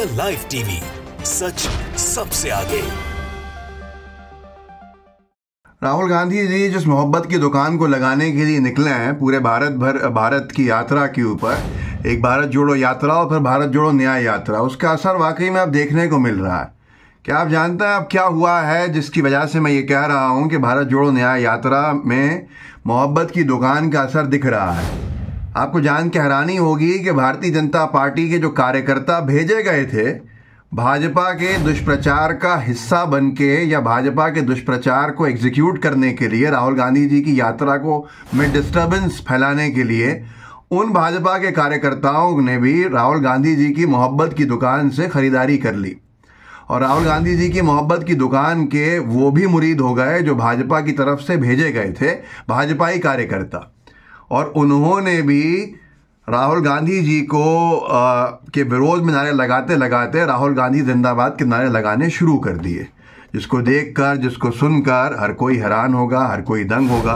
the live TV सच सबसे आगे राहुल गांधी जी जिस मोहब्बत की दुकान को लगाने के लिए निकले हैं पूरे भारत भर भारत की यात्रा के ऊपर एक भारत जोड़ो यात्रा और फिर भारत जोड़ो न्याय यात्रा उसका असर वाकई में अब देखने को मिल रहा है क्या आप जानते हैं अब क्या हुआ है जिसकी वजह से मैं ये कह रहा हूँ कि भारत जोड़ो न्याय यात्रा में मोहब्बत की दुकान का असर दिख रहा है आपको जान के हैरानी होगी कि भारतीय जनता पार्टी के जो कार्यकर्ता भेजे गए थे भाजपा के दुष्प्रचार का हिस्सा बन के या भाजपा के दुष्प्रचार को एग्जीक्यूट करने के लिए राहुल गांधी जी की यात्रा को में डिस्टर्बेंस फैलाने के लिए उन भाजपा के कार्यकर्ताओं ने भी राहुल गांधी जी की मोहब्बत की दुकान से खरीदारी कर ली और राहुल गांधी जी की मोहब्बत की दुकान के वो भी मुरीद हो गए जो भाजपा की तरफ से भेजे गए थे भाजपाई कार्यकर्ता और उन्होंने भी राहुल गांधी जी को आ, के विरोध में नारे लगाते लगाते राहुल गांधी जिंदाबाद के नारे लगाने शुरू कर दिए जिसको देखकर जिसको सुनकर हर कोई हैरान होगा हर कोई दंग होगा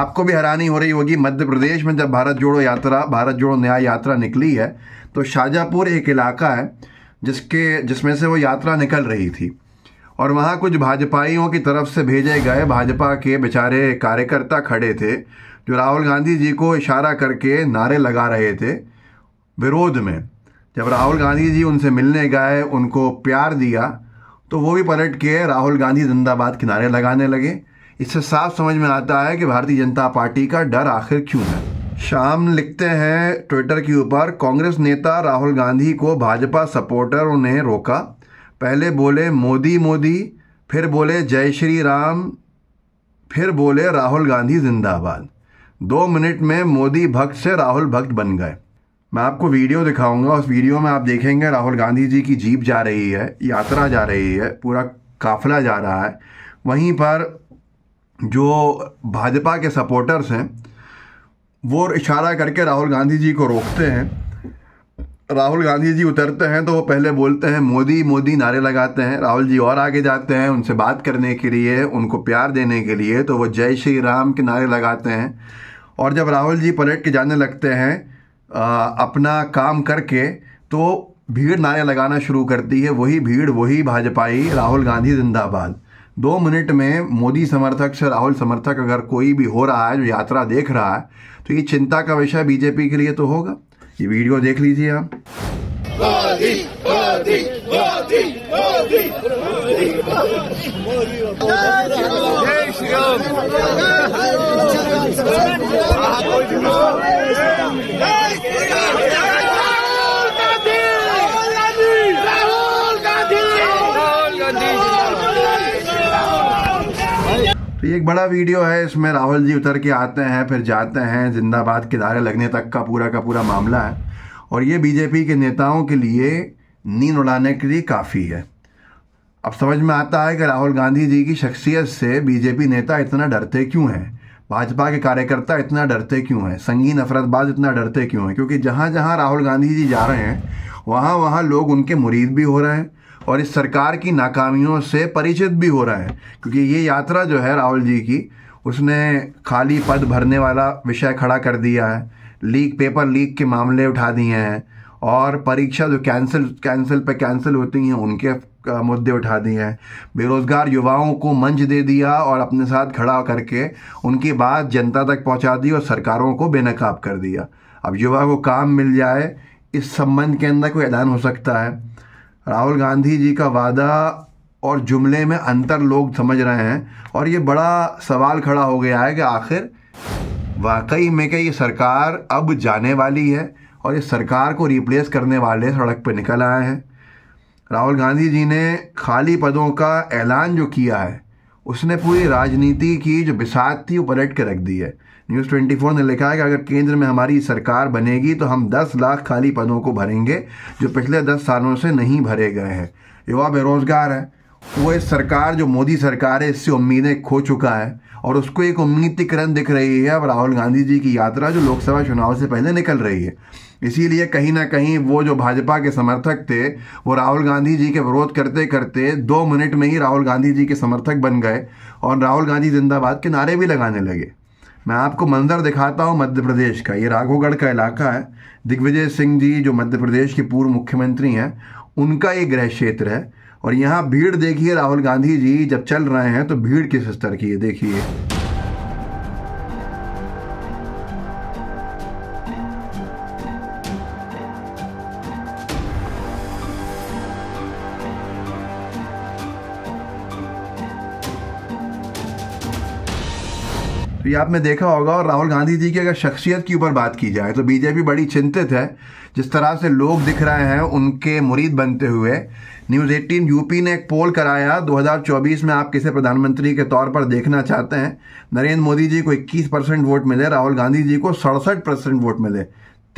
आपको भी हैरानी हो रही होगी मध्य प्रदेश में जब भारत जोड़ो यात्रा भारत जोड़ो न्याय यात्रा निकली है तो शाहजहाँपुर एक इलाका है जिसके जिसमें से वो यात्रा निकल रही थी और वहाँ कुछ भाजपाइयों की तरफ से भेजे गए भाजपा के बेचारे कार्यकर्ता खड़े थे जो राहुल गांधी जी को इशारा करके नारे लगा रहे थे विरोध में जब राहुल गांधी जी उनसे मिलने गए उनको प्यार दिया तो वो भी पलट के राहुल गांधी जिंदाबाद के नारे लगाने लगे इससे साफ समझ में आता है कि भारतीय जनता पार्टी का डर आखिर क्यों है शाम लिखते हैं ट्विटर के ऊपर कांग्रेस नेता राहुल गांधी को भाजपा सपोर्टरों ने रोका पहले बोले मोदी मोदी फिर बोले जय श्री राम फिर बोले राहुल गांधी जिंदाबाद दो मिनट में मोदी भक्त से राहुल भक्त बन गए मैं आपको वीडियो दिखाऊंगा उस वीडियो में आप देखेंगे राहुल गांधी जी की जीप जा रही है यात्रा जा रही है पूरा काफिला जा रहा है वहीं पर जो भाजपा के सपोर्टर्स हैं वो इशारा करके राहुल गांधी जी को रोकते हैं राहुल गांधी जी उतरते हैं तो वो पहले बोलते हैं मोदी मोदी नारे लगाते हैं राहुल जी और आगे जाते हैं उनसे बात करने के लिए उनको प्यार देने के लिए तो वो जय श्री राम के नारे लगाते हैं और जब राहुल जी पलट के जाने लगते हैं आ, अपना काम करके तो भीड़ नारे लगाना शुरू करती है वही भीड़ वही भाजपाई राहुल गांधी जिंदाबाद दो मिनट में मोदी समर्थक से राहुल समर्थक अगर कोई भी हो रहा है जो यात्रा देख रहा है तो ये चिंता का विषय बीजेपी के लिए तो होगा ये वीडियो देख लीजिए आप मोदी मोदी मोदी मोदी जय श्री राम तो एक बड़ा वीडियो है इसमें राहुल जी उतर के आते हैं फिर जाते हैं जिंदाबाद किनारे लगने तक का पूरा का पूरा मामला है और ये बीजेपी के नेताओं के लिए नींद उड़ाने के लिए काफ़ी है अब समझ में आता है कि राहुल गांधी जी की शख्सियत से बीजेपी नेता इतना डरते क्यों हैं भाजपा के कार्यकर्ता इतना डरते क्यों हैं संगीन नफरतबाज इतना डरते क्यों हैं क्योंकि जहाँ जहाँ राहुल गांधी जी जा रहे हैं वहाँ वहाँ लोग उनके मुरीद भी हो रहे हैं और इस सरकार की नाकामियों से परिचित भी हो रहा है क्योंकि ये यात्रा जो है राहुल जी की उसने खाली पद भरने वाला विषय खड़ा कर दिया है लीक पेपर लीक के मामले उठा दिए हैं और परीक्षा जो कैंसिल कैंसिल पे कैंसिल होती हैं उनके मुद्दे उठा दिए हैं बेरोज़गार युवाओं को मंच दे दिया और अपने साथ खड़ा करके उनकी बात जनता तक पहुंचा दी और सरकारों को बेनकाब कर दिया अब युवा को काम मिल जाए इस संबंध के अंदर कोई ऐलान हो सकता है राहुल गांधी जी का वादा और जुमले में अंतर लोग समझ रहे हैं और ये बड़ा सवाल खड़ा हो गया है कि आखिर वाकई में क्या ये सरकार अब जाने वाली है और ये सरकार को रिप्लेस करने वाले सड़क पर निकल आए हैं राहुल गांधी जी ने खाली पदों का ऐलान जो किया है उसने पूरी राजनीति की जो बिसात थी वो पलट के रख दी है न्यूज़ 24 ने लिखा है कि अगर केंद्र में हमारी सरकार बनेगी तो हम 10 लाख खाली पदों को भरेंगे जो पिछले 10 सालों से नहीं भरे गए हैं युवा बेरोजगार है वो इस सरकार जो मोदी सरकार है इससे उम्मीदें खो चुका है और उसको एक उम्मीद की किरण दिख रही है अब राहुल गांधी जी की यात्रा जो लोकसभा चुनाव से पहले निकल रही है इसीलिए कहीं ना कहीं वो जो भाजपा के समर्थक थे वो राहुल गांधी जी के विरोध करते करते दो मिनट में ही राहुल गांधी जी के समर्थक बन गए और राहुल गांधी जिंदाबाद के नारे भी लगाने लगे मैं आपको मंजर दिखाता हूँ मध्य प्रदेश का ये राघोगढ़ का इलाका है दिग्विजय सिंह जी जो मध्य प्रदेश के पूर्व मुख्यमंत्री हैं उनका ये गृह क्षेत्र है और यहाँ भीड़ देखिए राहुल गांधी जी जब चल रहे हैं तो भीड़ किस स्तर की है देखिए तो ये आपने देखा होगा और राहुल गांधी जी की अगर शख्सियत के ऊपर बात की जाए तो बीजेपी बड़ी चिंतित है जिस तरह से लोग दिख रहे हैं उनके मुरीद बनते हुए न्यूज़ 18 यूपी ने एक पोल कराया 2024 में आप किसे प्रधानमंत्री के तौर पर देखना चाहते हैं नरेंद्र मोदी जी को 21 परसेंट वोट मिले राहुल गांधी जी को सड़सठ परसेंट वोट मिले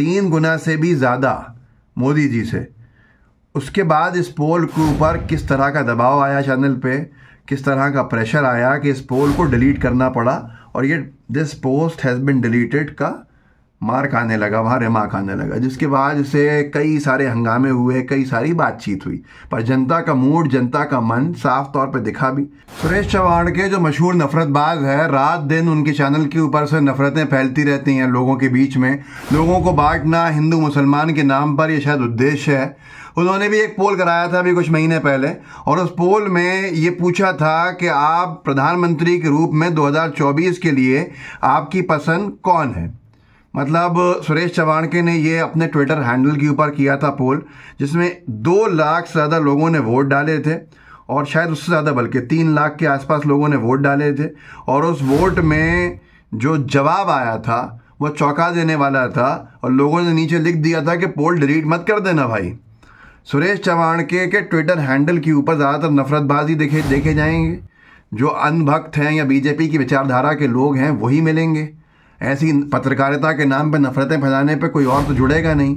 तीन गुना से भी ज़्यादा मोदी जी से उसके बाद इस पोल के ऊपर किस तरह का दबाव आया चैनल पे किस तरह का प्रेशर आया कि इस पोल को डिलीट करना पड़ा और ये this post has been deleted का मार्क आने लगा वहाँ रिमार्क आने लगा जिसके बाद से कई सारे हंगामे हुए कई सारी बातचीत हुई पर जनता का मूड जनता का मन साफ तौर पर दिखा भी सुरेश चौहान के जो मशहूर नफरतबाज है रात दिन उनके चैनल के ऊपर से नफरतें फैलती रहती हैं लोगों के बीच में लोगों को बांटना हिंदू मुसलमान के नाम पर यह शायद उद्देश्य है उन्होंने भी एक पोल कराया था अभी कुछ महीने पहले और उस पोल में ये पूछा था कि आप प्रधानमंत्री के रूप में 2024 के लिए आपकी पसंद कौन है मतलब सुरेश चवाणके ने ये अपने ट्विटर हैंडल के ऊपर किया था पोल जिसमें दो लाख से ज़्यादा लोगों ने वोट डाले थे और शायद उससे ज़्यादा बल्कि तीन लाख के आसपास लोगों ने वोट डाले थे और उस वोट में जो जवाब आया था वो चौंका देने वाला था और लोगों ने नीचे लिख दिया था कि पोल डिलीट मत कर देना भाई सुरेश चौहान के के ट्विटर हैंडल के ऊपर ज़्यादातर नफरतबाजी देखे देखे जाएंगे जो अनभक्त हैं या बीजेपी की विचारधारा के लोग हैं वही मिलेंगे ऐसी पत्रकारिता के नाम पर नफरतें फैलाने पर कोई और तो जुड़ेगा नहीं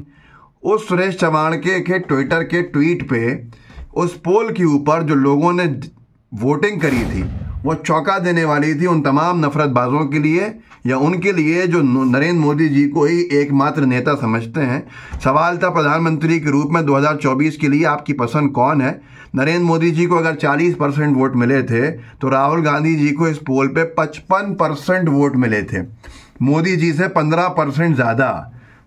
उस सुरेश चौहान के, के ट्विटर के ट्वीट पे उस पोल के ऊपर जो लोगों ने वोटिंग करी थी वो चौंका देने वाली थी उन तमाम नफरतबाजों के लिए या उनके लिए जो नरेंद्र मोदी जी को ही एकमात्र नेता समझते हैं सवाल था प्रधानमंत्री के रूप में 2024 के लिए आपकी पसंद कौन है नरेंद्र मोदी जी को अगर 40 परसेंट वोट मिले थे तो राहुल गांधी जी को इस पोल पे 55 परसेंट वोट मिले थे मोदी जी से 15 परसेंट ज़्यादा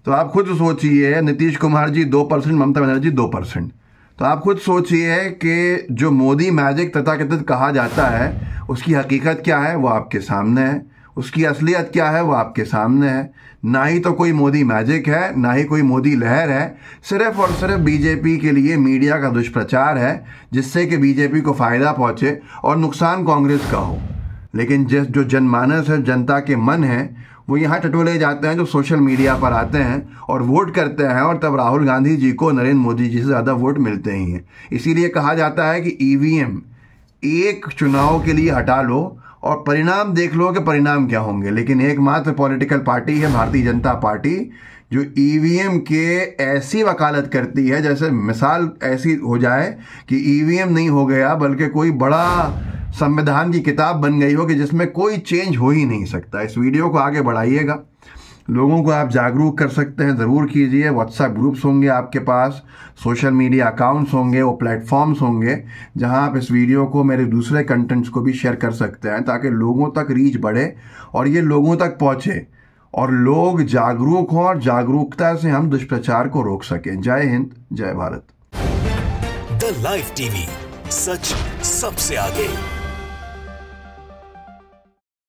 तो आप खुद सोचिए नीतीश कुमार जी दो परसेंट ममता बनर्जी दो परसेंट तो आप खुद सोचिए कि जो मोदी मैजिक तथाकथित कहा जाता है उसकी हकीकत क्या है वो आपके सामने है उसकी असलियत क्या है वो आपके सामने है ना ही तो कोई मोदी मैजिक है ना ही कोई मोदी लहर है सिर्फ और सिर्फ बीजेपी के लिए मीडिया का दुष्प्रचार है जिससे कि बीजेपी को फ़ायदा पहुंचे और नुकसान कांग्रेस का हो लेकिन जिस जो जनमानस है जनता के मन है वो यहाँ टटोले जाते हैं जो सोशल मीडिया पर आते हैं और वोट करते हैं और तब राहुल गांधी जी को नरेंद्र मोदी जी से ज़्यादा वोट मिलते ही हैं इसीलिए कहा जाता है कि ई e एक चुनाव के लिए हटा लो और परिणाम देख लो कि परिणाम क्या होंगे लेकिन एकमात्र पॉलिटिकल पार्टी है भारतीय जनता पार्टी जो ईवीएम e के ऐसी वकालत करती है जैसे मिसाल ऐसी हो जाए कि ईवीएम e नहीं हो गया बल्कि कोई बड़ा संविधान की किताब बन गई हो कि जिसमें कोई चेंज हो ही नहीं सकता इस वीडियो को आगे बढ़ाइएगा लोगों को आप जागरूक कर सकते हैं ज़रूर कीजिए व्हाट्सएप ग्रुप्स होंगे आपके पास सोशल मीडिया अकाउंट्स होंगे वो प्लेटफॉर्म्स होंगे जहां आप इस वीडियो को मेरे दूसरे कंटेंट्स को भी शेयर कर सकते हैं ताकि लोगों तक रीच बढ़े और ये लोगों तक पहुंचे और लोग जागरूक हों और जागरूकता से हम दुष्प्रचार को रोक सकें जय हिंद जय भारत द लाइव टीवी सच सबसे आगे